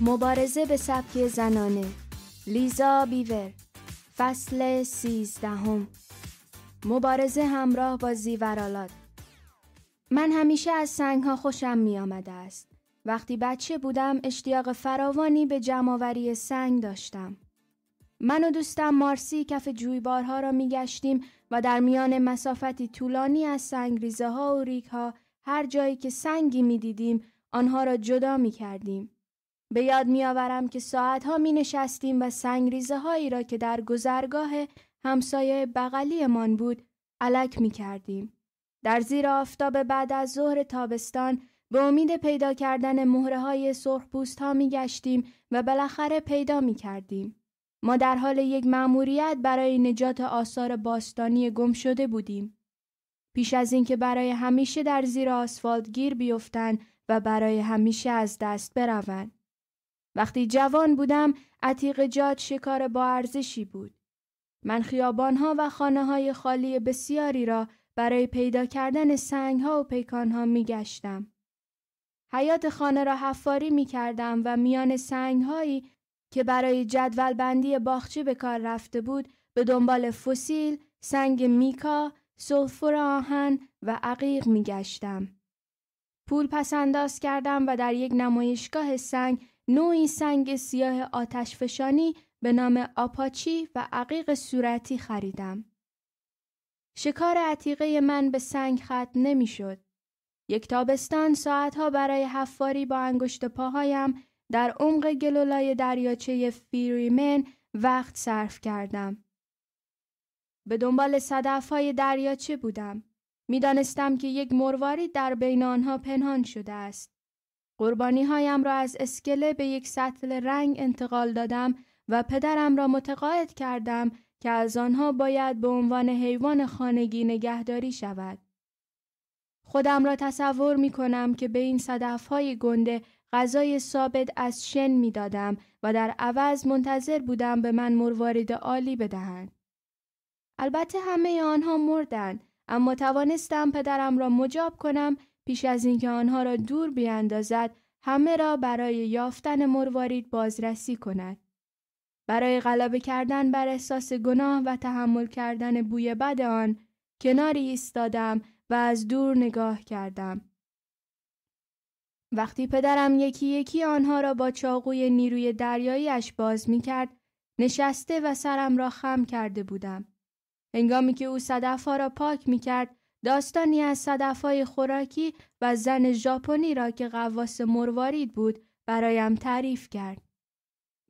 مبارزه به سبک زنانه لیزا بیور فصل سیزدهم مبارزه همراه با زیورالات من همیشه از سنگ ها خوشم می آمده است وقتی بچه بودم اشتیاق فراوانی به جمعآوری سنگ داشتم من و دوستم مارسی کف جویبارها را می گشتیم و در میان مسافتی طولانی از سنگ ریزه ها و ریک ها هر جایی که سنگی می دیدیم آنها را جدا می کردیم. به یاد آورم که ساعتها می نشستیم و سنگریزه هایی را که در گذرگاه همسایه بغلیمان بود علک می کردیم. در زیر آفتاب بعد از ظهر تابستان به امید پیدا کردن مهره های سرخ پوست ها می گشتیم و بالاخره پیدا می کردیم. ما در حال یک مأموریت برای نجات آثار باستانی گم شده بودیم. پیش از اینکه برای همیشه در زیر آسفالت گیر بیفتند و برای همیشه از دست بروند. وقتی جوان بودم عتیق جاد شکار با ارزشی بود. من خیابانها و خانه های خالی بسیاری را برای پیدا کردن سنگ ها و پیکان ها می گشتم. حیات خانه را حفاری می کردم و میان سنگ هایی که برای جدول بندی باخچه به کار رفته بود به دنبال فسیل، سنگ میکا، سلفور آهن و عقیق می گشتم. پول پس انداز کردم و در یک نمایشگاه سنگ نوعی سنگ سیاه آتشفشانی به نام آپاچی و عقیق صورتی خریدم. شکار عتیقه من به سنگ نمی نمیشد. یک تابستان ساعتها برای حفاری با انگشت پاهایم در عمق گلولای دریاچه فیریمن وقت صرف کردم. به دنبال صدفهای دریاچه بودم. میدانستم که یک مرواری در بین آنها پنهان شده است. قربانی هایم را از اسکله به یک سطل رنگ انتقال دادم و پدرم را متقاعد کردم که از آنها باید به عنوان حیوان خانگی نگهداری شود. خودم را تصور می کنم که به این صدف های گنده غذای ثابت از شن می دادم و در عوض منتظر بودم به من مروارید عالی بدهند. البته همه آنها مردند اما توانستم پدرم را مجاب کنم پیش از اینکه آنها را دور بیاندازد همه را برای یافتن مروارید بازرسی کند برای غلبه کردن بر احساس گناه و تحمل کردن بوی بد آن کناری ایستادم و از دور نگاه کردم وقتی پدرم یکی یکی آنها را با چاقوی نیروی دریاییش باز می کرد، نشسته و سرم را خم کرده بودم. هنگامی که او صدف را پاک می کرد، داستانی از صدفهای خوراکی و زن ژاپنی را که قواس مروارید بود برایم تعریف کرد.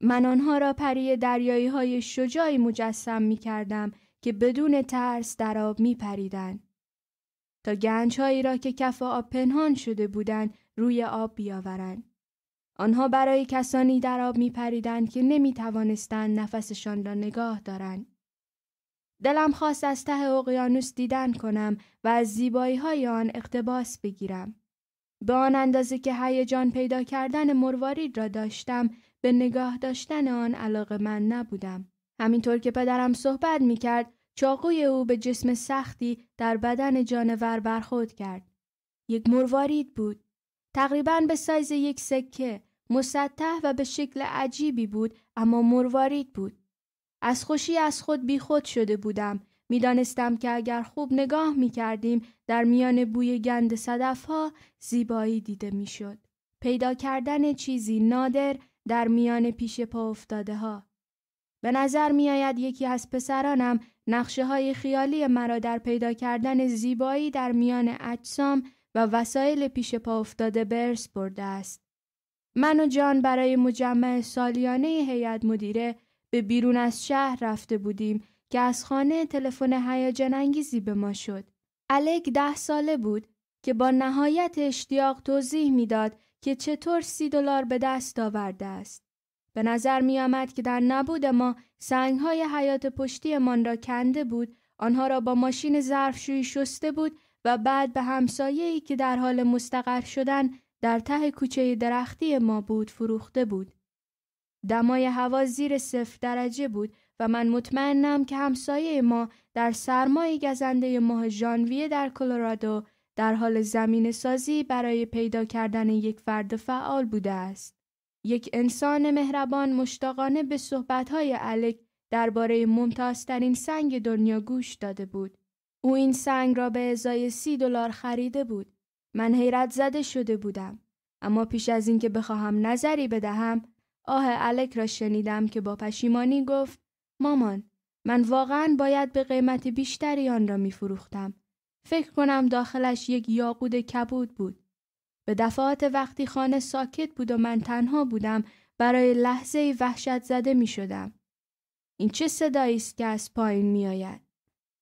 من آنها را پری دریایی های شجاعی مجسم می کردم که بدون ترس در آب می پریدن. تا گنج هایی را که کف آب پنهان شده بودند روی آب بیاورند. آنها برای کسانی در آب می پریدن که نمی نفسشان را نگاه دارند. دلم خواست از ته اقیانوس دیدن کنم و از زیبایی های آن اقتباس بگیرم. به آن اندازه که هیجان پیدا کردن مروارید را داشتم به نگاه داشتن آن علاقه من نبودم. همینطور که پدرم صحبت می کرد چاقوی او به جسم سختی در بدن جانور برخورد کرد. یک مروارید بود. تقریبا به سایز یک سکه مسطح و به شکل عجیبی بود اما مروارید بود. از خوشی از خود بیخود شده بودم. میدانستم که اگر خوب نگاه می کردیم در میان بوی گند صدف ها زیبایی دیده میشد. پیدا کردن چیزی نادر در میان پیش پا افتاده ها. به نظر می آید یکی از پسرانم نقشه های خیالی مرا در پیدا کردن زیبایی در میان اجسام و وسایل پیش پا افتاده برس برده است. من و جان برای مجمع سالیانه هیئت مدیره به بیرون از شهر رفته بودیم که از خانه تلفن هیجان انگیزی به ما شد. الک ده ساله بود که با نهایت اشتیاق توضیح میداد که چطور سی دلار به دست آورده است. به نظر می آمد که در نبود ما سنگ های حیات پشتیمان را کنده بود، آنها را با ماشین ظرفشویی شسته بود و بعد به ای که در حال مستقر شدن در ته کوچه درختی ما بود فروخته بود. دمای هوا زیر صفر درجه بود و من مطمئنم که همسایه ما در سرمای گزنده ماه ژانویه در کلرادو در حال زمین سازی برای پیدا کردن یک فرد فعال بوده است. یک انسان مهربان مشتاقانه به صحبتهای الک درباره ممتازترین سنگ دنیا گوش داده بود. او این سنگ را به ازای سی دلار خریده بود. من حیرت زده شده بودم. اما پیش از اینکه بخواهم نظری بدهم آه الک را شنیدم که با پشیمانی گفت مامان من واقعا باید به قیمت بیشتری آن را می فروختم. فکر کنم داخلش یک یاقود کبود بود. به دفعات وقتی خانه ساکت بود و من تنها بودم برای لحظه وحشت زده می شدم. این چه صدایی است که از پایین می آید؟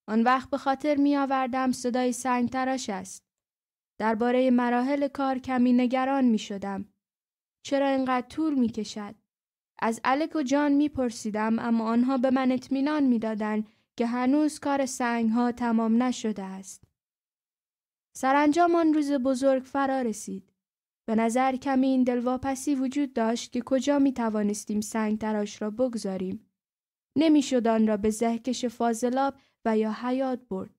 آن وقت به خاطر می آوردم صدای سنگ تراش است. درباره مراحل کار کمی نگران می شدم. چرا اینقدر طول می کشد؟ از الک و جان می پرسیدم اما آنها به من اطمینان می دادن که هنوز کار سنگ ها تمام نشده است. سرانجام آن روز بزرگ فرا رسید. به نظر کمی این دلواپسی وجود داشت که کجا می توانستیم سنگ تراش را بگذاریم. نمیشد آن را به زهکش فاضلاب و یا حیات برد.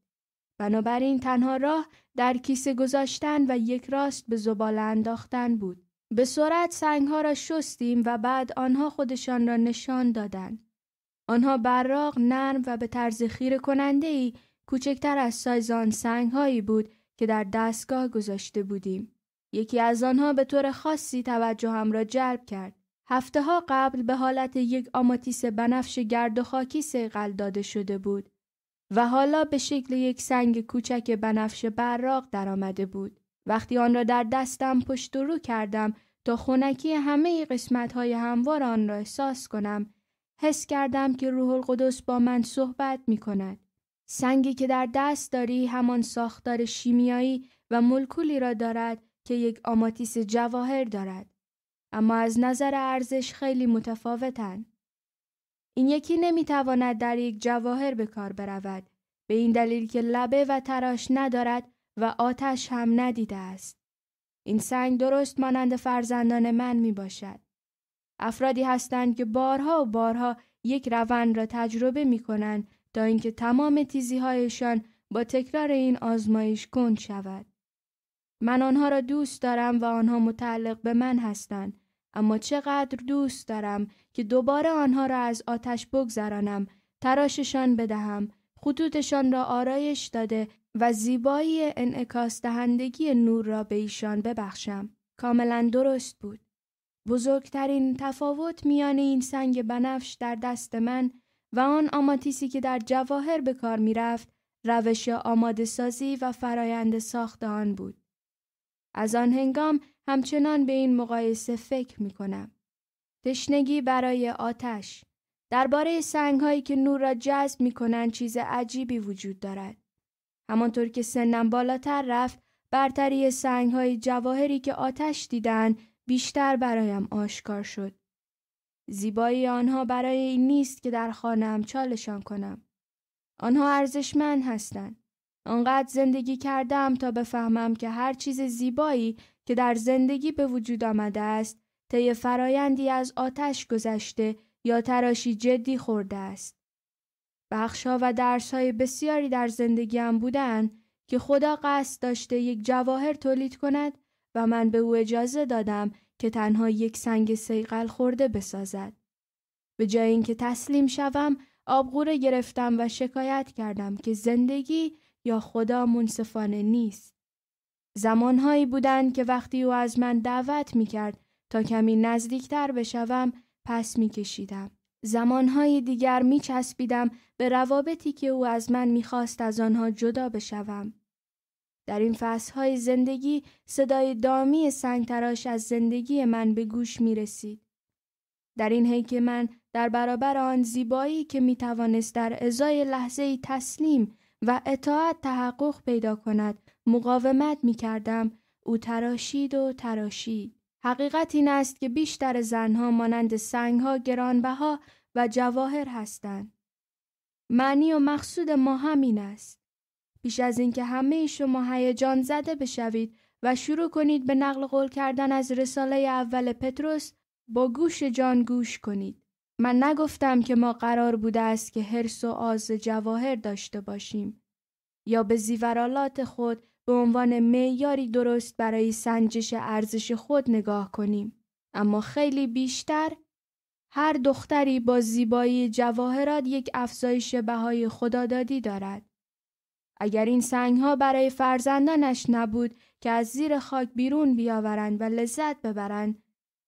بنابراین تنها راه در کیسه گذاشتن و یک راست به زباله انداختن بود. به سرعت سنگ ها را شستیم و بعد آنها خودشان را نشان دادند. آنها براق نرم و به طرز خیر کننده ای کوچکتر از سایز آن سنگ هایی بود که در دستگاه گذاشته بودیم. یکی از آنها به طور خاصی توجه هم را جلب کرد. هفته ها قبل به حالت یک آماتیس بنفش گرد و خاکی سیقل داده شده بود و حالا به شکل یک سنگ کوچک بنفش براق درآمده بود. وقتی آن را در دستم پشت و رو کردم تا خونکی همه قسمت های هموار آن را احساس کنم حس کردم که روح القدس با من صحبت می کند. سنگی که در دست داری همان ساختار شیمیایی و ملکولی را دارد که یک آماتیس جواهر دارد. اما از نظر ارزش خیلی متفاوتند. این یکی نمیتواند در یک جواهر به کار برود به این دلیل که لبه و تراش ندارد و آتش هم ندیده است. این سنگ درست مانند فرزندان من می باشد. افرادی هستند که بارها و بارها یک روند را تجربه می کنند تا اینکه تمام تیزیهایشان با تکرار این آزمایش کند شود. من آنها را دوست دارم و آنها متعلق به من هستند اما چقدر دوست دارم که دوباره آنها را از آتش بگذرانم تراششان بدهم خطوطشان را آرایش داده و زیبایی انعکاس دهندگی نور را به ایشان ببخشم. کاملا درست بود. بزرگترین تفاوت میان این سنگ بنفش در دست من و آن آماتیسی که در جواهر به کار میرفت روش آماده سازی و فرایند ساخت آن بود. از آن هنگام همچنان به این مقایسه فکر می کنم. تشنگی برای آتش درباره سنگ هایی که نور را جذب می چیز عجیبی وجود دارد. همانطور که سنم بالاتر رفت برتری سنگ های جواهری که آتش دیدن بیشتر برایم آشکار شد. زیبایی آنها برای این نیست که در خانم چالشان کنم. آنها ارزشمند هستند. آنقدر زندگی کردم تا بفهمم که هر چیز زیبایی که در زندگی به وجود آمده است طی فرایندی از آتش گذشته یا تراشی جدی خورده است. بخشا و درسهای بسیاری در زندگیم بودن که خدا قصد داشته یک جواهر تولید کند و من به او اجازه دادم که تنها یک سنگ سیقل خورده بسازد. به جای اینکه تسلیم شوم آبغوره گرفتم و شکایت کردم که زندگی یا خدا منصفانه نیست. زمانهایی بودند که وقتی او از من دعوت می کرد تا کمی نزدیکتر بشوم پس می کشیدم. زمانهای دیگر می چسبیدم به روابطی که او از من میخواست از آنها جدا بشوم. در این فصلهای زندگی صدای دامی تراش از زندگی من به گوش می رسید. در این هی که من در برابر آن زیبایی که می توانست در ازای لحظه تسلیم و اطاعت تحقق پیدا کند مقاومت می کردم او تراشید و تراشید. حقیقت این است که بیشتر زنها مانند سنگها گرانبها و جواهر هستند. معنی و مقصود ما همین است. پیش از اینکه همه شما هیجان زده بشوید و شروع کنید به نقل قول کردن از رساله اول پتروس با گوش جان گوش کنید. من نگفتم که ما قرار بوده است که حرس و آز جواهر داشته باشیم یا به زیورالات خود به عنوان معیاری درست برای سنجش ارزش خود نگاه کنیم اما خیلی بیشتر هر دختری با زیبایی جواهرات یک افزایش بهای خدادادی دارد. اگر این سنگ ها برای فرزندانش نبود که از زیر خاک بیرون بیاورند و لذت ببرند،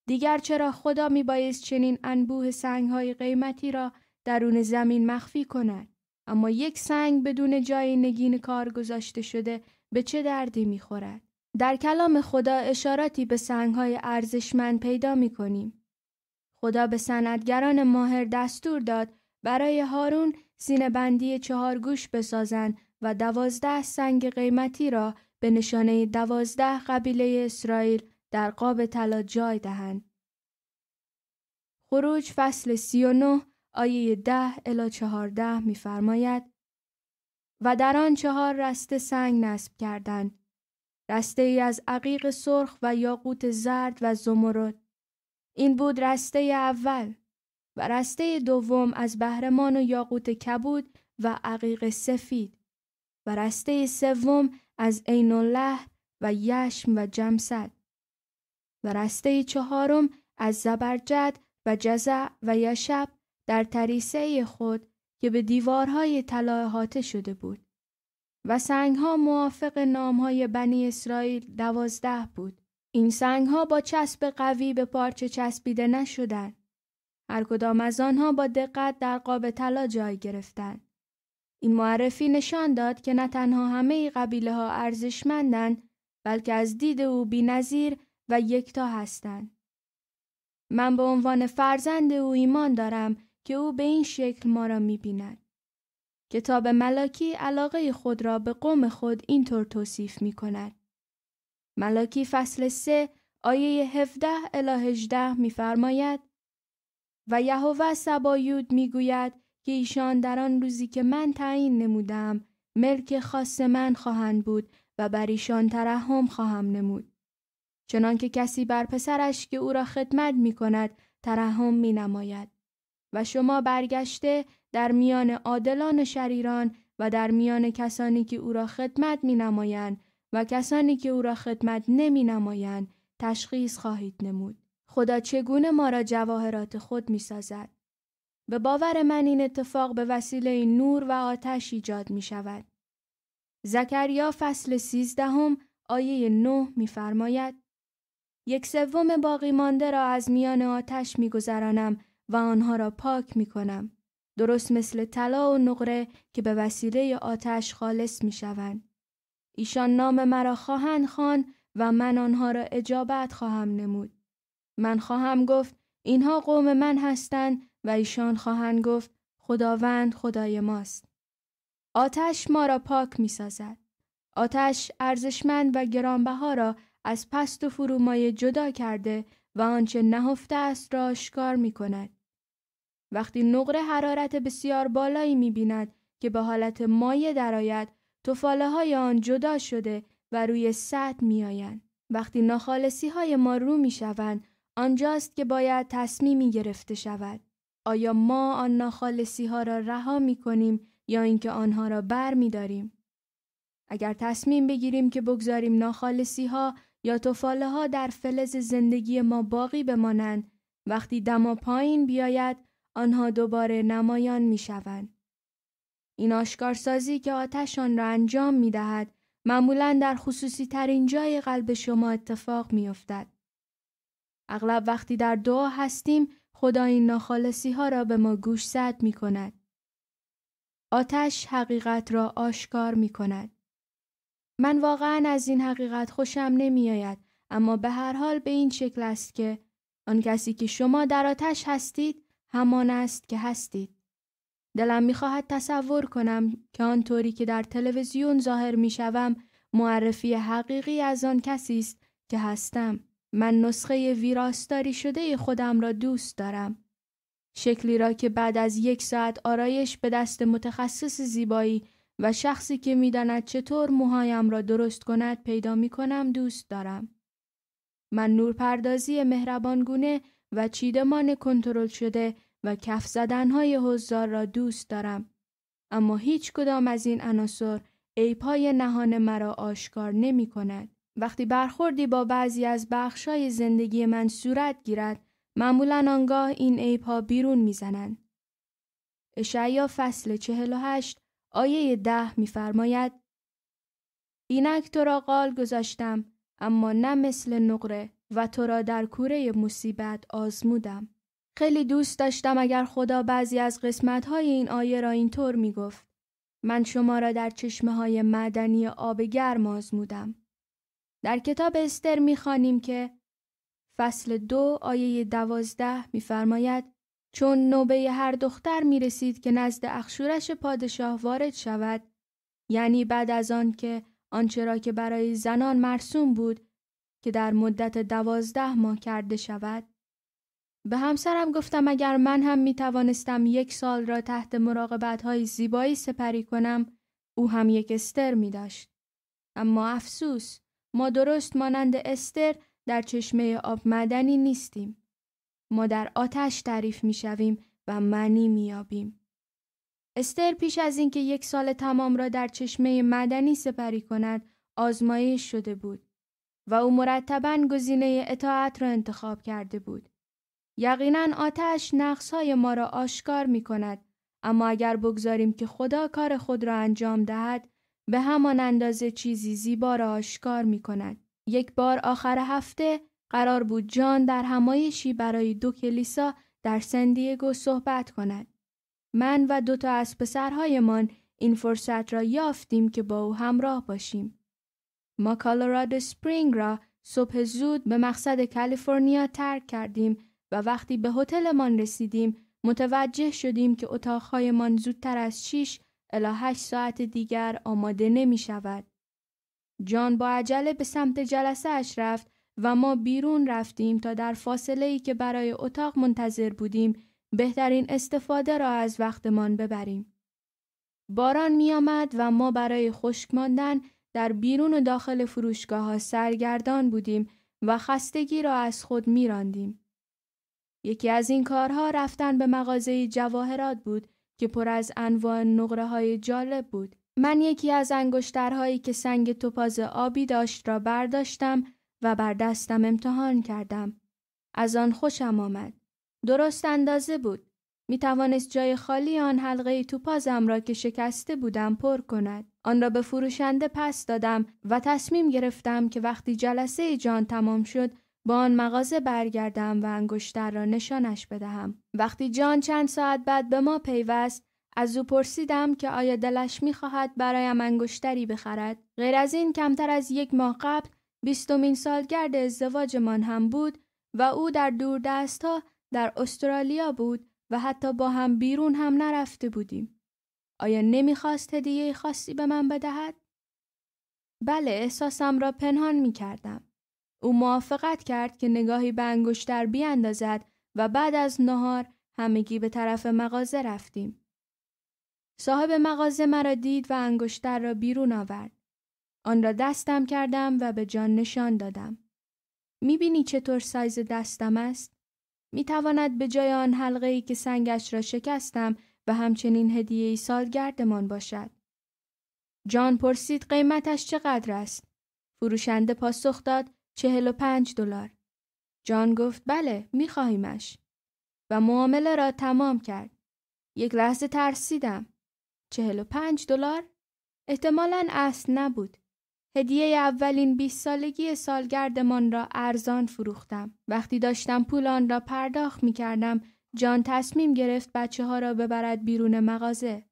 دیگر چرا خدا می بایست چنین انبوه سنگ های قیمتی را درون زمین مخفی کند؟ اما یک سنگ بدون جای نگین کار گذاشته شده به چه دردی می خورد؟ در کلام خدا اشاراتی به سنگ های ارزشمند پیدا می کنیم. خدا به سندگران ماهر دستور داد برای هارون سینه بندی چهار گوش بسازند و دوازده سنگ قیمتی را به نشانه دوازده قبیله اسرائیل در قاب طلا جای دهند. خروج فصل 39 آیه 10 الی 14 میفرماید و در آن چهار رسته سنگ نصب کردند رسته ای از عقیق سرخ و یاقوت زرد و زمرد این بود رسته اول و رسته دوم از بهرمان و یاقوت کبود و عقیق سفید و رسته سوم از عین الله و یشم و جمسد و رسته چهارم از زبرجد و جزع و یشب در تریسه خود که به دیوارهای طلا شده بود و سنگها موافق نامهای بنی اسرائیل دوازده بود این سنگ ها با چسب قوی به پارچه چسبیده نشدند. هر کدام از آنها با دقت در قاب طلا جای گرفتند. این معرفی نشان داد که نه تنها همه قبیله ها ارزشمندند بلکه از دید او بینظیر و یکتا هستند. من به عنوان فرزند او ایمان دارم که او به این شکل ما را می کتاب ملاکی علاقه خود را به قوم خود اینطور توصیف می کند. ملاکی فصل 3 آیه 17 الی 18 میفرماید و یهوه سبایود میگوید که ایشان در آن روزی که من تعیین نمودم ملک خاص من خواهند بود و بر ایشان ترحم خواهم نمود چنانکه کسی بر پسرش که او را خدمت می کند ترحم می نماید و شما برگشته در میان عادلان شریران و در میان کسانی که او را خدمت می و کسانی که او را خدمت نمی نمایند تشخیص خواهید نمود. خدا چگونه ما را جواهرات خود می سازد. به باور من این اتفاق به وسیله نور و آتش ایجاد می شود. زکریا فصل سیزدهم آیه نه فرماید یک سوم باقی مانده را از میان آتش گذرانم و آنها را پاک می کنم. درست مثل طلا و نقره که به وسیله آتش خالص می شوند. ایشان نام مرا خواهند خوان و من آنها را اجابت خواهم نمود. من خواهم گفت اینها قوم من هستند و ایشان خواهند گفت خداوند خدای ماست. آتش ما را پاک می سازد. آتش ارزشمند و گرانبها را از پست و فرومایه جدا کرده و آنچه نهفته است را آشکار می کند. وقتی نقره حرارت بسیار بالایی می بیند که به حالت مایه درآید توفاله های آن جدا شده و روی سطح می آیند. وقتی نخالصی های ما رو می شوند آنجاست که باید تصمیمی گرفته شود. آیا ما آن نخالصی ها را رها می کنیم یا اینکه آنها را بر می داریم؟ اگر تصمیم بگیریم که بگذاریم نخالصی ها یا توفاله ها در فلز زندگی ما باقی بمانند وقتی دما پایین بیاید آنها دوباره نمایان می شوند. این آشکارسازی که آتش آن را انجام می دهد معمولا در خصوصی ترین جای قلب شما اتفاق می افتد. اغلب وقتی در دعا هستیم خدا این ناخالصی ها را به ما گوش زد می کند. آتش حقیقت را آشکار می کند. من واقعا از این حقیقت خوشم نمی آید اما به هر حال به این شکل است که آن کسی که شما در آتش هستید همان است که هستید. دلم میخواهد تصور کنم که آنطوری که در تلویزیون ظاهر میشوم معرفی حقیقی از آن کسی است که هستم. من نسخه ویراستاری شده خودم را دوست دارم. شکلی را که بعد از یک ساعت آرایش به دست متخصص زیبایی و شخصی که میداند چطور موهایم را درست کند پیدا می کنم دوست دارم. من نورپردازی مهربانگونه و چیدمان کنترل شده و کف های حضار را دوست دارم. اما هیچ کدام از این عناصر ایپای نهان مرا آشکار نمی کند. وقتی برخوردی با بعضی از بخشای زندگی من صورت گیرد معمولا آنگاه این ایپا بیرون می زنند اشعیا فصل 48 آیه ده میفرماید اینک تو را قال گذاشتم اما نه مثل نقره و تو را در کوره مصیبت آزمودم. خیلی دوست داشتم اگر خدا بعضی از قسمتهای این آیه را اینطور می گفت. من شما را در چشمه های معدنی آب گرم آزمودم. در کتاب استر می خانیم که فصل دو آیه دوازده فرماید چون نوبه هر دختر می رسید که نزد اخشورش پادشاه وارد شود یعنی بعد از آن که آنچه را که برای زنان مرسوم بود که در مدت دوازده ماه کرده شود به همسرم گفتم اگر من هم می توانستم یک سال را تحت مراقبت های زیبایی سپری کنم او هم یک استر می داشت. اما افسوس ما درست مانند استر در چشمه آب معدنی نیستیم. ما در آتش تعریف می شویم و معنی می آبیم. استر پیش از اینکه یک سال تمام را در چشمه مدنی سپری کند آزمایش شده بود و او مرتبا گزینه اطاعت را انتخاب کرده بود. یقینا آتش نقصهای ما را آشکار می کند. اما اگر بگذاریم که خدا کار خود را انجام دهد به همان اندازه چیزی زیبا را آشکار می کند. یک بار آخر هفته قرار بود جان در همایشی برای دو کلیسا در سندیگو صحبت کند. من و دوتا از پسرهایمان این فرصت را یافتیم که با او همراه باشیم. ما کالورادو سپرینگ را صبح زود به مقصد کالیفرنیا ترک کردیم و وقتی به هتلمان رسیدیم متوجه شدیم که اتاقهایمان زودتر از 6 الا 8 ساعت دیگر آماده نمی شود. جان با عجله به سمت جلسه اش رفت و ما بیرون رفتیم تا در فاصله ای که برای اتاق منتظر بودیم بهترین استفاده را از وقتمان ببریم. باران می آمد و ما برای خشک ماندن در بیرون و داخل فروشگاه ها سرگردان بودیم و خستگی را از خود می راندیم. یکی از این کارها رفتن به مغازه جواهرات بود که پر از انواع نقره های جالب بود. من یکی از انگشترهایی که سنگ توپاز آبی داشت را برداشتم و بر دستم امتحان کردم. از آن خوشم آمد. درست اندازه بود. می توانست جای خالی آن حلقه توپازم را که شکسته بودم پر کند. آن را به فروشنده پس دادم و تصمیم گرفتم که وقتی جلسه جان تمام شد با آن مغازه برگردم و انگشتر را نشانش بدهم. وقتی جان چند ساعت بعد به ما پیوست، از او پرسیدم که آیا دلش میخواهد برایم انگشتری بخرد. غیر از این کمتر از یک ماه قبل بیستمین سالگرد ازدواجمان هم بود و او در دور ها در استرالیا بود و حتی با هم بیرون هم نرفته بودیم. آیا نمیخواست هدیه خاصی به من بدهد؟ بله احساسم را پنهان می کردم. او موافقت کرد که نگاهی به انگشتر بیاندازد و بعد از نهار همگی به طرف مغازه رفتیم. صاحب مغازه مرا دید و انگشتر را بیرون آورد. آن را دستم کردم و به جان نشان دادم. بینی چطور سایز دستم است؟ میتواند به جای آن حلقه ای که سنگش را شکستم و همچنین هدیه ای سالگردمان باشد. جان پرسید قیمتش چقدر است؟ فروشنده پاسخ داد چهل و پنج دلار. جان گفت بله میخواهیمش و معامله را تمام کرد. یک لحظه ترسیدم. چهل و پنج دلار احتمالا اصل نبود. هدیه اولین بیست سالگی سالگردمان را ارزان فروختم. وقتی داشتم پول آن را پرداخت می کردم، جان تصمیم گرفت بچه ها را ببرد بیرون مغازه.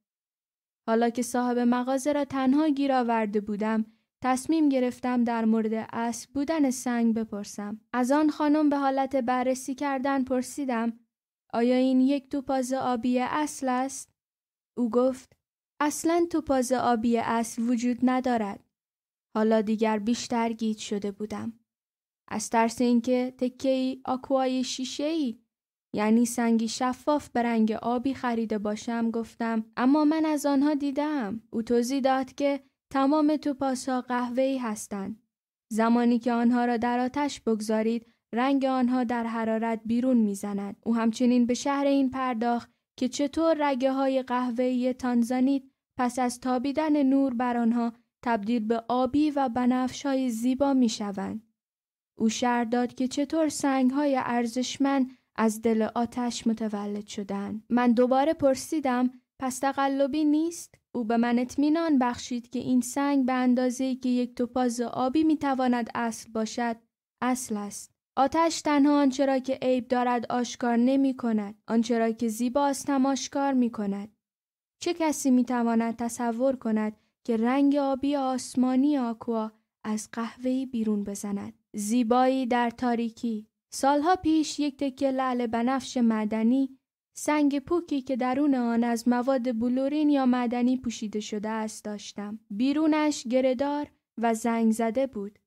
حالا که صاحب مغازه را تنها گیر آورده بودم، تصمیم گرفتم در مورد اسب بودن سنگ بپرسم. از آن خانم به حالت بررسی کردن پرسیدم آیا این یک توپاز آبی اصل است؟ او گفت اصلا توپاز آبی اصل وجود ندارد. حالا دیگر بیشتر گیت شده بودم. از ترس اینکه تکه ای آکوای شیشه ای یعنی سنگی شفاف به رنگ آبی خریده باشم گفتم اما من از آنها دیدم. او توضیح داد که تمام توپاسها قهوه‌ای هستند. زمانی که آنها را در آتش بگذارید، رنگ آنها در حرارت بیرون میزند. او همچنین به شهر این پرداخت که چطور رگه های قهوه‌ای تانزانیت پس از تابیدن نور بر آنها تبدیل به آبی و بنفش های زیبا می شوند. او شهر داد که چطور سنگ های ارزشمند از دل آتش متولد شدن. من دوباره پرسیدم پس تقلبی نیست؟ او به من اطمینان بخشید که این سنگ به اندازه که یک توپاز آبی میتواند اصل باشد اصل است آتش تنها آنچرا که عیب دارد آشکار نمی کند آنچه که زیباست هم آشکار می کند چه کسی می تواند تصور کند که رنگ آبی آسمانی آکوا از قهوه‌ای بیرون بزند زیبایی در تاریکی سالها پیش یک تکه لعل بنفش معدنی سنگ پوکی که درون آن از مواد بلورین یا معدنی پوشیده شده است داشتم. بیرونش گردار و زنگ زده بود.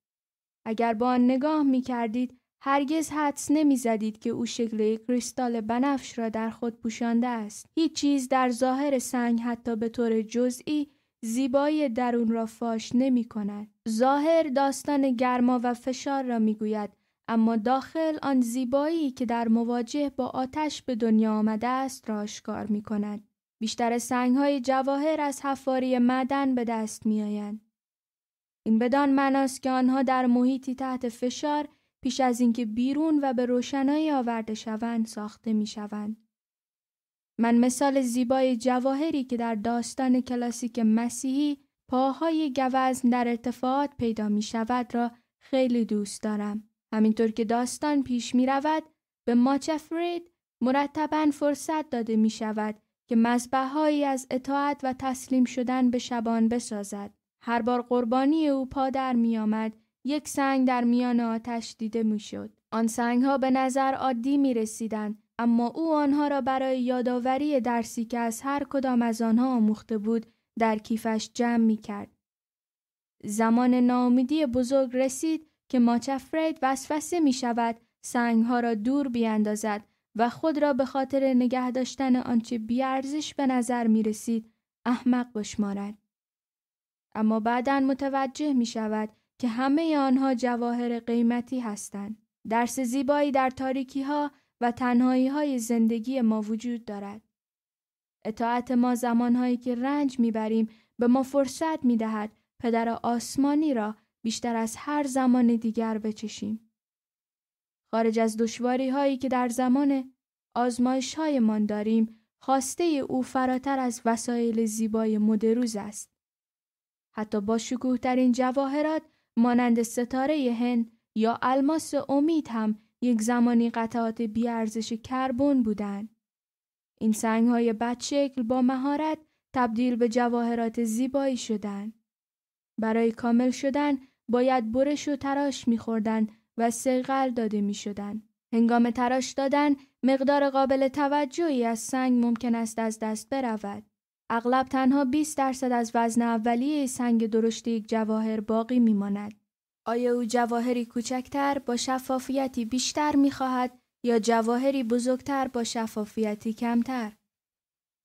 اگر با آن نگاه می کردید هرگز حدس نمی زدید که او شکل کریستال بنفش را در خود پوشانده است. هیچ چیز در ظاهر سنگ حتی به طور جزئی زیبایی درون را فاش نمی کند. ظاهر داستان گرما و فشار را می گوید اما داخل آن زیبایی که در مواجه با آتش به دنیا آمده است را آشکار می کند. بیشتر های جواهر از حفاری معدن به دست می این بدان معناست که آنها در محیطی تحت فشار پیش از اینکه بیرون و به روشنایی آورده شوند ساخته می شوند. من مثال زیبای جواهری که در داستان کلاسیک مسیحی پاهای گوزن در ارتفاعات پیدا می شود را خیلی دوست دارم. همینطور که داستان پیش می رود به ماچفرید مرتبا فرصت داده می شود که مذبحهایی از اطاعت و تسلیم شدن به شبان بسازد. هر بار قربانی او پادر می آمد یک سنگ در میان آتش دیده می شد. آن سنگ ها به نظر عادی می رسیدند اما او آنها را برای یادآوری درسی که از هر کدام از آنها آموخته بود در کیفش جمع می کرد. زمان نامیدی بزرگ رسید که ماچفرید وسوسه می شود سنگها را دور بیاندازد و خود را به خاطر نگه داشتن آنچه بیارزش به نظر می رسید احمق بشمارد. اما بعدا متوجه می شود که همه آنها جواهر قیمتی هستند. درس زیبایی در تاریکی ها و تنهایی های زندگی ما وجود دارد. اطاعت ما زمانهایی که رنج میبریم به ما فرصت می دهد پدر آسمانی را بیشتر از هر زمان دیگر بچشیم. خارج از دشواری هایی که در زمان آزمایش هایمان داریم خواسته او فراتر از وسایل زیبای مدروز است. حتی با شکوه ترین جواهرات مانند ستاره هند یا الماس امید هم یک زمانی قطعات بیارزش کربن بودند. این سنگ های بدشکل با مهارت تبدیل به جواهرات زیبایی شدند. برای کامل شدن باید برش و تراش میخوردن و سیغل داده میشدن. هنگام تراش دادن مقدار قابل توجهی از سنگ ممکن است از دست برود. اغلب تنها 20 درصد از وزن اولیه سنگ درشت یک جواهر باقی میماند. آیا او جواهری کوچکتر با شفافیتی بیشتر میخواهد یا جواهری بزرگتر با شفافیتی کمتر؟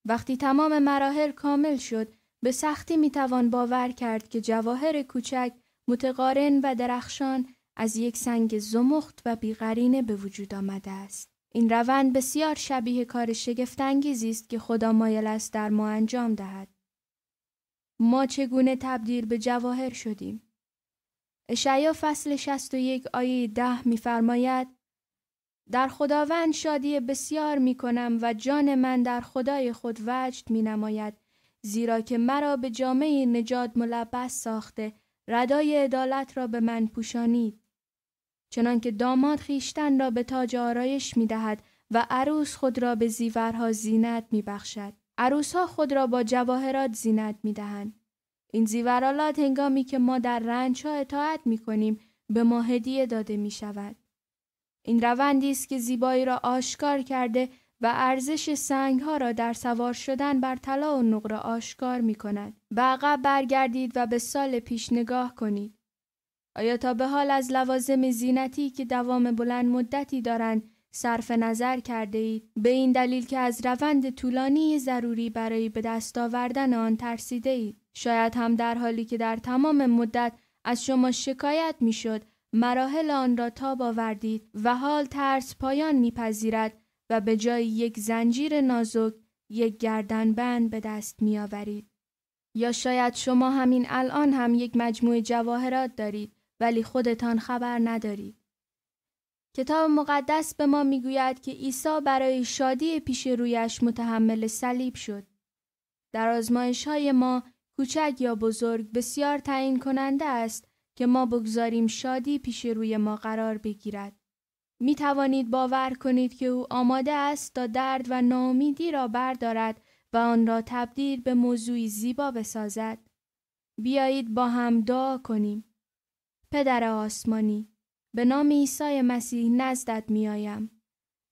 وقتی تمام مراحل کامل شد به سختی میتوان باور کرد که جواهر کوچک متقارن و درخشان از یک سنگ زمخت و بیقرینه به وجود آمده است. این روند بسیار شبیه کار شگفتانگیزی است که خدا مایل است در ما انجام دهد. ما چگونه تبدیل به جواهر شدیم؟ اشعیا فصل 61 آیه 10 می‌فرماید در خداوند شادی بسیار می کنم و جان من در خدای خود وجد می نماید زیرا که مرا به جامعه نجات ملبس ساخته ردای عدالت را به من پوشانید چنانکه داماد خیشتن را به تاج آرایش می و عروس خود را به زیورها زینت می بخشد. عروس ها خود را با جواهرات زینت می دهند. این زیورالات هنگامی که ما در رنج ها اطاعت می کنیم به ما هدیه داده می شود. این روندی است که زیبایی را آشکار کرده و ارزش سنگ ها را در سوار شدن بر طلا و نقره آشکار می کند. به عقب برگردید و به سال پیش نگاه کنید. آیا تا به حال از لوازم زینتی که دوام بلند مدتی دارند صرف نظر کرده اید به این دلیل که از روند طولانی ضروری برای به دست آوردن آن ترسیده اید شاید هم در حالی که در تمام مدت از شما شکایت میشد مراحل آن را تاب آوردید و حال ترس پایان میپذیرد و به جای یک زنجیر نازک یک بند به دست می آورید. یا شاید شما همین الان هم یک مجموعه جواهرات دارید ولی خودتان خبر ندارید. کتاب مقدس به ما گوید که عیسی برای شادی پیش رویش متحمل صلیب شد. در آزمایش های ما کوچک یا بزرگ بسیار تعیین کننده است که ما بگذاریم شادی پیش روی ما قرار بگیرد. می توانید باور کنید که او آماده است تا درد و نامیدی را بردارد و آن را تبدیل به موضوعی زیبا بسازد. بیایید با هم دعا کنیم. پدر آسمانی، به نام عیسی مسیح نزدت آیم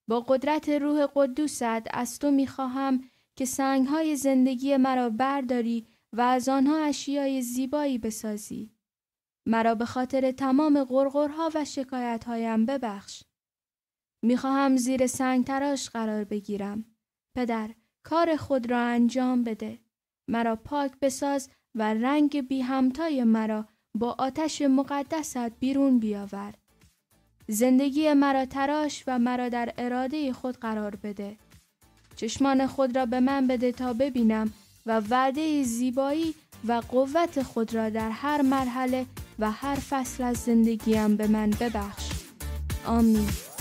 با قدرت روح قدوست از تو خواهم که سنگهای زندگی مرا برداری و از آنها اشیای زیبایی بسازی. مرا به خاطر تمام غرغرها و شکایتهایم ببخش. میخواهم زیر سنگ تراش قرار بگیرم. پدر کار خود را انجام بده. مرا پاک بساز و رنگ بی همتای مرا با آتش مقدست بیرون بیاور. زندگی مرا تراش و مرا در اراده خود قرار بده. چشمان خود را به من بده تا ببینم و وعده زیبایی و قوت خود را در هر مرحله و هر فصل از زندگیم به من ببخش. آمین.